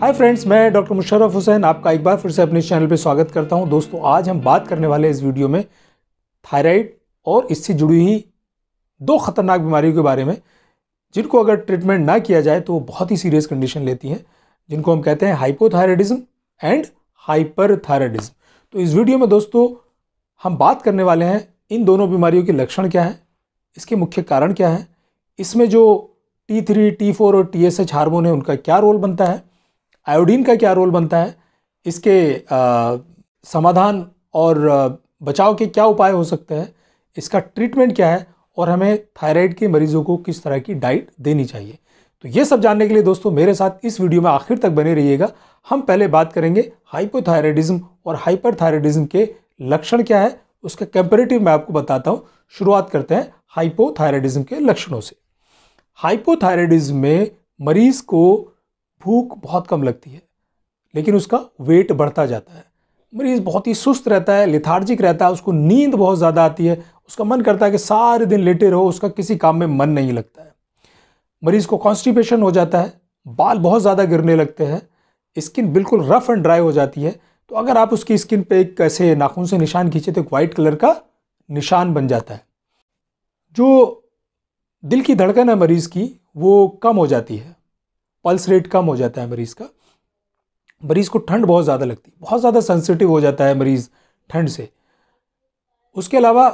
हाय friends मैं doctor Musharraf Hussain आपका एक बार फिर से अपने चैनल पर स्वागत करता हूं दोस्तों आज हम बात करने वाले इस वीडियो में थायराइड और इससे जुड़ी हुई दो खतरनाक बीमारियों के बारे में जिनको अगर ट्रीटमेंट ना किया जाए तो वो बहुत ही सीरियस कंडीशन लेती हैं जिनको हम कहते हैं हाइपोथायराइडिज्म एंड हाइपरथायराइडिज्म तो इस वीडियो में दोस्तों हम बात करने वाले हैं इन दोनों बीमारियों के लक्षण क्या हैं इसके मुख्य कारण क्या हैं इसमें जो टी थ्री टी फोर और टी एस एच हार्मोन है उनका क्या रोल बनता है आयोडीन का क्या रोल बनता है इसके आ, समाधान और बचाव के क्या उपाय हो सकते हैं इसका ट्रीटमेंट क्या है और हमें थायराइड के मरीजों को किस तरह की डाइट देनी चाहिए तो ये सब जानने के लिए दोस्तों मेरे साथ इस वीडियो में आखिर तक बने रहिएगा हम पहले बात करेंगे हाइपोथायरायडिज्म और हाइपरथायरायडिज्म के लक्षण क्या है उसका कंपेरेटिव मैं आपको बताता हूँ शुरुआत करते हैं हाइपोथायरायडिज्म के लक्षणों से हाइपोथायरायडिज्म में मरीज को भूख बहुत कम लगती है लेकिन उसका वेट बढ़ता जाता है मरीज़ बहुत ही सुस्त रहता है लिथार्जिक रहता है उसको नींद बहुत ज़्यादा आती है उसका मन करता है कि सारे दिन लेटे रहो उसका किसी काम में मन नहीं लगता है मरीज़ को कॉन्स्टिपेशन हो जाता है बाल बहुत ज़्यादा गिरने लगते हैं स्किन बिल्कुल रफ़ एंड ड्राई हो जाती है तो अगर आप उसकी स्किन पे एक ऐसे नाखून से निशान खींचे तो एक वाइट कलर का निशान बन जाता है जो दिल की धड़कन है मरीज़ की वो कम हो जाती है पल्स रेट कम हो जाता है मरीज़ का मरीज़ को ठंड बहुत ज़्यादा लगती है बहुत ज़्यादा सेंसिटिव हो जाता है मरीज़ ठंड से उसके अलावा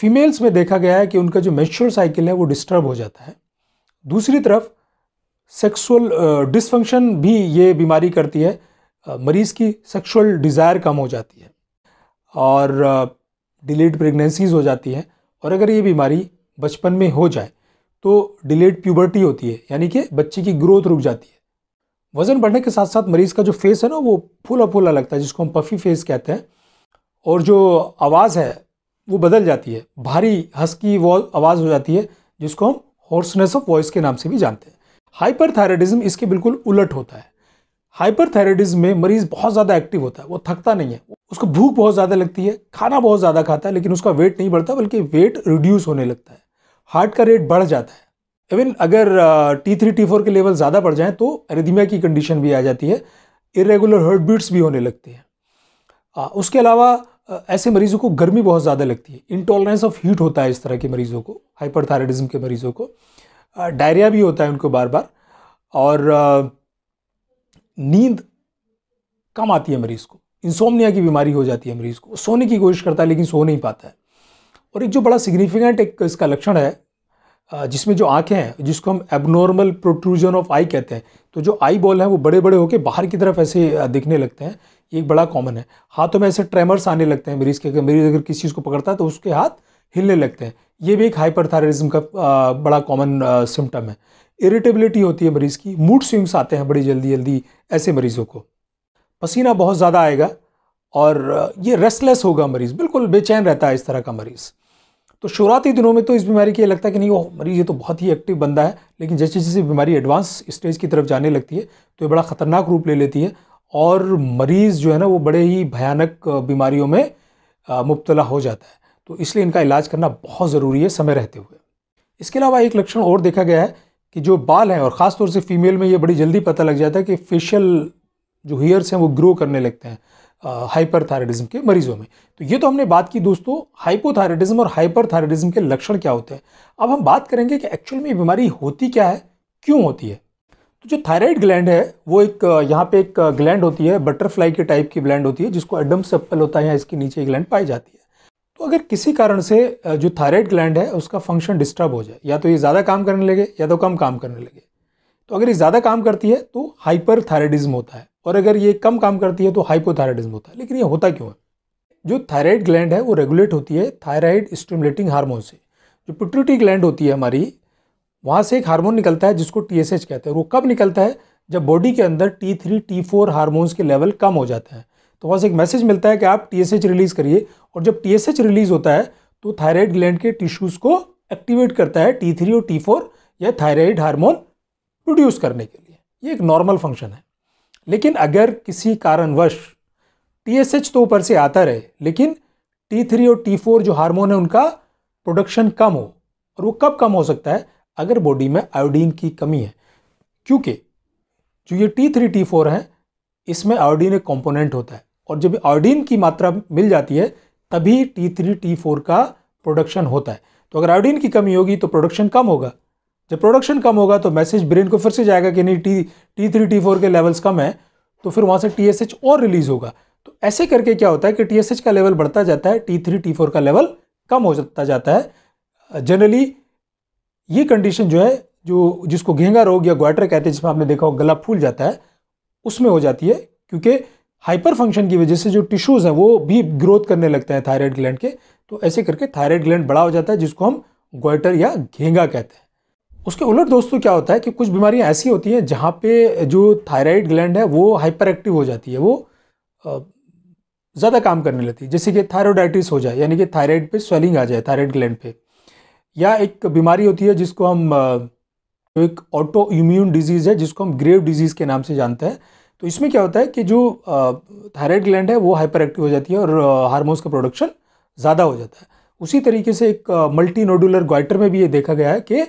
फीमेल्स में देखा गया है कि उनका जो मेच्योर साइकिल है वो डिस्टर्ब हो जाता है दूसरी तरफ सेक्सुअल डिसफंक्शन भी ये बीमारी करती है मरीज़ की सेक्सुअल डिज़ायर कम हो जाती है और डिलेड प्रेगनेंसीज हो जाती हैं और अगर ये बीमारी बचपन में हो जाए तो डिलेड प्यूबर्टी होती है यानी कि बच्चे की ग्रोथ रुक जाती है वज़न बढ़ने के साथ साथ मरीज़ का जो फेस है ना वो फूला फूला लगता है जिसको हम पफ़ी फेस कहते हैं और जो आवाज़ है वो बदल जाती है भारी हस्की वो आवाज़ हो जाती है जिसको हम हॉर्सनेस ऑफ वॉइस के नाम से भी जानते हैं हाइपरथायराइडिज्म इसके बिल्कुल उलट होता है हाइपरथायराइडिज्म में मरीज़ बहुत ज़्यादा एक्टिव होता है वो थकता नहीं है उसको भूख बहुत ज़्यादा लगती है खाना बहुत ज़्यादा खाता है लेकिन उसका वेट नहीं बढ़ता बल्कि वेट रिड्यूस होने लगता है हार्ट का रेट बढ़ जाता है इवन अगर टी थ्री टी फोर के लेवल ज़्यादा बढ़ जाएँ तो एरिदिमिया की कंडीशन भी आ जाती है इरेगुलर हर्ट बीट्स भी होने लगते हैं उसके अलावा ऐसे मरीज़ों को गर्मी बहुत ज़्यादा लगती है इंटॉलरेंस ऑफ हीट होता है इस तरह के मरीज़ों को हाइपरथायरॉयडिज्म के मरीज़ों को डायरिया भी होता है उनको बार बार और नींद कम आती है मरीज़ को इंसोमनिया की बीमारी हो जाती है मरीज़ को सोने की कोशिश करता है लेकिन सो नहीं पाता है और एक जो बड़ा सिग्निफिकेंट एक इसका लक्षण है जिसमें जो आँखें हैं जिसको हम एबनॉर्मल प्रोट्रूजन ऑफ आई कहते हैं तो जो आई बॉल हैं वो बड़े बड़े होकर बाहर की तरफ ऐसे दिखने लगते हैं ये एक बड़ा कॉमन है हाथों में ऐसे ट्रेमर्स आने लगते हैं मरीज़ के मरीज अगर किसी चीज़ को पकड़ता है तो उसके हाथ हिलने लगते हैं ये भी एक हाइपरथायरिज्म का बड़ा कॉमन सिम्टम है इरिटेबिलिटी होती है मरीज़ की मूड स्विंग्स आते हैं बड़ी जल्दी जल्दी ऐसे मरीज़ों को पसीना बहुत ज़्यादा आएगा और ये रेस्टलेस होगा मरीज़ बिल्कुल बेचैन रहता है इस तरह का मरीज़ तो शुरुआती दिनों में तो इस बीमारी के लगता है कि नहीं वो मरीज ये तो बहुत ही एक्टिव बंदा है लेकिन जैसे जैसे बीमारी एडवांस स्टेज की तरफ जाने लगती है तो ये बड़ा ख़तरनाक रूप ले लेती है और मरीज़ जो है ना वो बड़े ही भयानक बीमारियों में मुबतला हो जाता है तो इसलिए इनका इलाज करना बहुत ज़रूरी है समय रहते हुए इसके अलावा एक लक्षण और देखा गया है कि जो बाल हैं और ख़ासतौर से फीमेल में ये बड़ी जल्दी पता लग जाता है कि फेशियल जो हेयर्स हैं वो ग्रो करने लगते हैं हाइपरथायरायडिज्म के मरीजों में तो ये तो हमने बात की दोस्तों हाइपोथायरायडिज्म और हाइपरथायरायडिज्म के लक्षण क्या होते हैं अब हम बात करेंगे कि एक्चुअल में बीमारी होती क्या है क्यों होती है तो जो थायराइड ग्लैंड है वो एक यहाँ पे एक ग्लैंड होती है बटरफ्लाई के टाइप की ग्लैंड होती है जिसको एडम सेप्पल होता है या इसके नीचे ग्लैंड पाई जाती है तो अगर किसी कारण से जो थायराइड ग्लैंड है उसका फंक्शन डिस्टर्ब हो जाए या तो ये ज़्यादा काम करने लगे या तो कम काम करने लगे तो अगर ये ज़्यादा काम करती है तो हाइपर थायराइडिज्म होता है और अगर ये कम काम करती है तो हाइपोथायराइडिज्म होता है लेकिन ये होता क्यों है जो थायराइड ग्लैंड है वो रेगुलेट होती है थायराइड स्टिमुलेटिंग हार्मोन से जो पिट्यूटरी ग्लैंड होती है हमारी वहाँ से एक हार्मोन निकलता है जिसको टी कहते हैं वो कब निकलता है जब बॉडी के अंदर T three T four hormones के लेवल कम हो जाते हैं तो वहाँ से एक मैसेज मिलता है कि आप टी रिलीज़ करिए और जब टी रिलीज़ होता है तो थायराइड ग्लैंड के टिश्यूज़ को एक्टिवेट करता है टी थ्री और टी फोर या थायराइड हार्मोन प्रोड्यूस करने के लिए ये एक नॉर्मल फंक्शन है लेकिन अगर किसी कारणवश टी एस एच तो ऊपर से आता रहे लेकिन टी थ्री और टी फोर जो हार्मोन है उनका प्रोडक्शन कम हो और वो कब कम हो सकता है अगर बॉडी में आयोडीन की कमी है क्योंकि जो ये टी थ्री टी फोर हैं इसमें आयोडीन एक कॉम्पोनेंट होता है और जब आयोडीन की मात्रा मिल जाती है तभी टी थ्री टी फोर का प्रोडक्शन होता है तो अगर आयोडीन की कमी होगी तो प्रोडक्शन कम होगा जब प्रोडक्शन कम होगा तो मैसेज ब्रेन को फिर से जाएगा कि नहीं T T three T four के लेवल्स कम है तो फिर वहाँ से टी एस एच और रिलीज़ होगा तो ऐसे करके क्या होता है कि टी एस एच का लेवल बढ़ता जाता है टी थ्री टी फोर का लेवल कम हो जाता जाता है जनरली ये कंडीशन जो है जो जिसको घेंगा रोग या ग्वाटर कहते हैं जिसमें आपने देखा हो गला फूल जाता है उसमें हो जाती है क्योंकि हाइपर फंक्शन की वजह से जो टिश्यूज़ हैं वो भी ग्रोथ करने लगते हैं थायराइड ग्लैंड के तो ऐसे करके थायराइड ग्लैंड बड़ा हो जाता है जिसको हम ग्वाइटर या घेंगा कहते हैं उसके उलट दोस्तों क्या होता है कि कुछ बीमारियां ऐसी होती हैं जहाँ पे जो थायराइड ग्लैंड है वो हाइपर एक्टिव हो जाती है वो ज़्यादा काम करने लगती है जैसे कि थायरोडाइटिस हो जाए यानी कि थायराइड पे स्वेलिंग आ जाए थायराइड ग्लैंड पे या एक बीमारी होती है जिसको हम जो एक ऑटो इम्यून डिजीज़ है जिसको हम ग्रेव डिजीज़ के नाम से जानते हैं तो इसमें क्या होता है कि जो थायराइड ग्लैंड है वो हाइपर एक्टिव हो जाती है और हारमोन्स का प्रोडक्शन ज़्यादा हो जाता है उसी तरीके से एक मल्टी नोडुलर ग्वाइटर में भी ये देखा गया है कि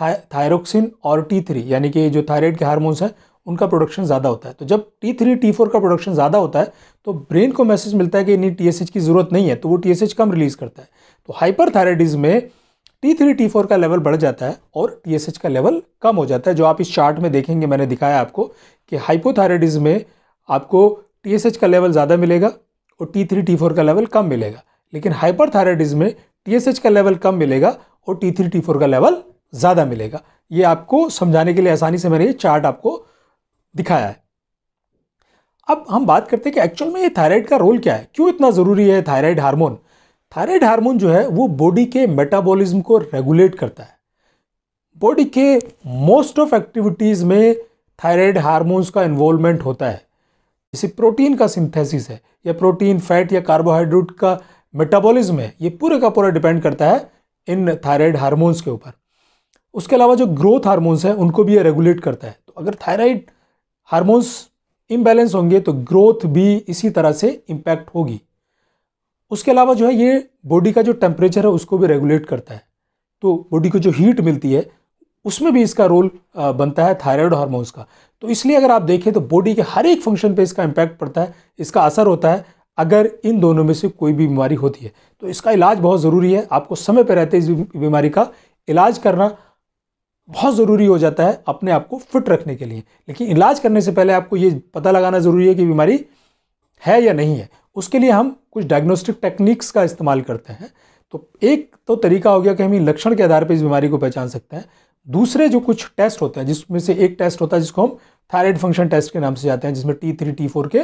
था, थायरोक्सिन और टी थ्री यानी कि जो थायराइड के हार्मोन्स हैं उनका प्रोडक्शन ज़्यादा होता है तो जब टी थ्री टी फोर का प्रोडक्शन ज़्यादा होता है तो ब्रेन को मैसेज मिलता है कि इन्हें टी एस एच की ज़रूरत नहीं है तो वो टी एस एच कम रिलीज़ करता है तो हाइपर थायराइडिज में टी थ्री टी फोर का लेवल बढ़ जाता है और टी एस एच का लेवल कम हो जाता है जो आप इस चार्ट में देखेंगे मैंने दिखाया आपको कि हाइपोथायराइडिज में आपको टी एस एच का लेवल ज़्यादा मिलेगा और टी थ्री टी फोर का लेवल कम मिलेगा लेकिन हाइपर थायराइडिज में टी एस एच का लेवल कम मिलेगा और टी थ्री टी फोर का लेवल ज़्यादा मिलेगा ये आपको समझाने के लिए आसानी से मैंने ये चार्ट आपको दिखाया है अब हम बात करते हैं कि एक्चुअल में ये थायराइड का रोल क्या है क्यों इतना ज़रूरी है थायराइड हार्मोन थायराइड हार्मोन जो है वो बॉडी के मेटाबॉलिज्म को रेगुलेट करता है बॉडी के मोस्ट ऑफ एक्टिविटीज़ में थायराइड हार्मोन्स का इन्वॉल्वमेंट होता है जैसे प्रोटीन का सिंथेसिस है या प्रोटीन फैट या कार्बोहाइड्रेट का मेटाबॉलिज्म है ये पूरे का पूरा डिपेंड करता है इन थायराइड हार्मोन्स के ऊपर उसके अलावा जो ग्रोथ हार्मोन्स हैं उनको भी ये रेगुलेट करता है तो अगर थायराइड हार्मोन्स इम्बैलेंस होंगे तो ग्रोथ भी इसी तरह से इम्पैक्ट होगी उसके अलावा जो है ये बॉडी का जो टेम्परेचर है उसको भी रेगुलेट करता है तो बॉडी को जो हीट मिलती है उसमें भी इसका रोल बनता है थायराइड हार्मोन्स का तो इसलिए अगर आप देखें तो बॉडी के हर एक फंक्शन पे इसका इम्पैक्ट पड़ता है इसका असर होता है अगर इन दोनों में से कोई भी बीमारी होती है तो इसका इलाज बहुत ज़रूरी है आपको समय पर रहते इस बीमारी का इलाज करना बहुत ज़रूरी हो जाता है अपने आप को फिट रखने के लिए लेकिन इलाज करने से पहले आपको ये पता लगाना ज़रूरी है कि बीमारी है या नहीं है उसके लिए हम कुछ डायग्नोस्टिक टेक्निक्स का इस्तेमाल करते हैं तो एक तो तरीका हो गया कि हम लक्षण के आधार पर इस बीमारी को पहचान सकते हैं दूसरे जो कुछ टेस्ट होते हैं जिसमें से एक टेस्ट होता है जिसको हम थायराइड फंक्शन टेस्ट के नाम से जाते हैं जिसमें टी थ्री टी फोर के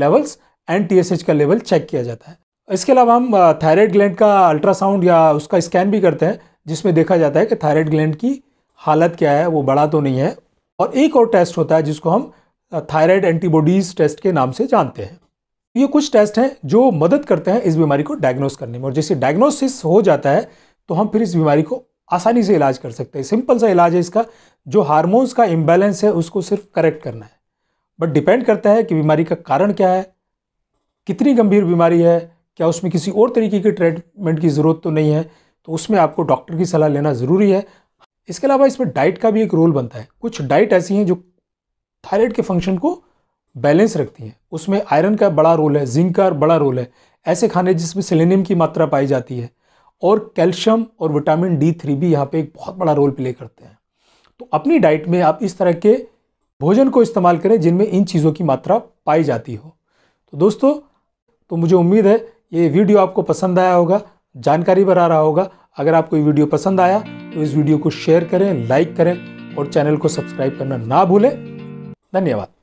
levels and T S H का लेवल चेक किया जाता है इसके अलावा हम थायराइड uh, ग्लैंड का अल्ट्रासाउंड या उसका स्कैन भी करते हैं जिसमें देखा जाता है कि थायराइड ग्लैंड की हालत क्या है वो बड़ा तो नहीं है और एक और टेस्ट होता है जिसको हम थायराइड एंटीबॉडीज़ टेस्ट के नाम से जानते हैं ये कुछ टेस्ट हैं जो मदद करते हैं इस बीमारी को डायग्नोस करने में और जैसे डायग्नोसिस हो जाता है तो हम फिर इस बीमारी को आसानी से इलाज कर सकते हैं सिंपल सा इलाज है इसका जो हारमोन्स का इम्बैलेंस है उसको सिर्फ करेक्ट करना है बट डिपेंड करता है कि बीमारी का कारण क्या है कितनी गंभीर बीमारी है क्या उसमें किसी और तरीके की ट्रीटमेंट की ज़रूरत तो नहीं है तो उसमें आपको डॉक्टर की सलाह लेना ज़रूरी है इसके अलावा इसमें डाइट का भी एक रोल बनता है कुछ डाइट ऐसी हैं जो थायराइड के फंक्शन को बैलेंस रखती हैं उसमें आयरन का बड़ा रोल है जिंक का बड़ा रोल है ऐसे खाने जिसमें सेलेनियम की मात्रा पाई जाती है और कैल्शियम और विटामिन डी थ्री भी यहाँ पे एक बहुत बड़ा रोल प्ले करते हैं तो अपनी डाइट में आप इस तरह के भोजन को इस्तेमाल करें जिनमें इन चीज़ों की मात्रा पाई जाती हो तो दोस्तों तो मुझे उम्मीद है ये वीडियो आपको पसंद आया होगा जानकारी पर आ रहा होगा अगर आपको ये वीडियो पसंद आया तो इस वीडियो को शेयर करें लाइक करें और चैनल को सब्सक्राइब करना ना भूलें धन्यवाद